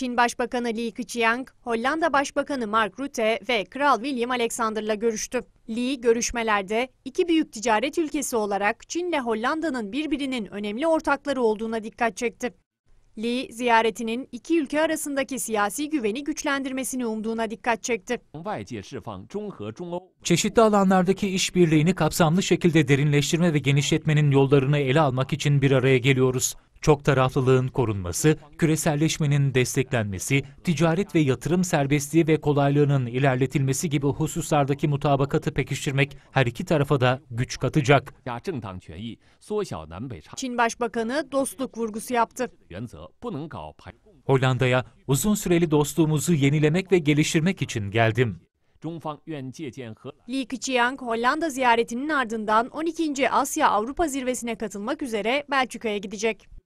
Çin Başbakanı Li Keqiang, Hollanda Başbakanı Mark Rutte ve Kral William Alexander'la görüştü. Li görüşmelerde iki büyük ticaret ülkesi olarak Çin Çinle Hollanda'nın birbirinin önemli ortakları olduğuna dikkat çekti. Li, ziyaretinin iki ülke arasındaki siyasi güveni güçlendirmesini umduğuna dikkat çekti. Çeşitli alanlardaki işbirliğini kapsamlı şekilde derinleştirme ve genişletmenin yollarını ele almak için bir araya geliyoruz. Çok taraflılığın korunması, küreselleşmenin desteklenmesi, ticaret ve yatırım serbestliği ve kolaylığının ilerletilmesi gibi hususlardaki mutabakatı pekiştirmek her iki tarafa da güç katacak. Çin Başbakanı dostluk vurgusu yaptı. Hollanda'ya uzun süreli dostluğumuzu yenilemek ve geliştirmek için geldim. Li Keqiang, Hollanda ziyaretinin ardından 12. Asya-Avrupa zirvesine katılmak üzere Belçika'ya gidecek.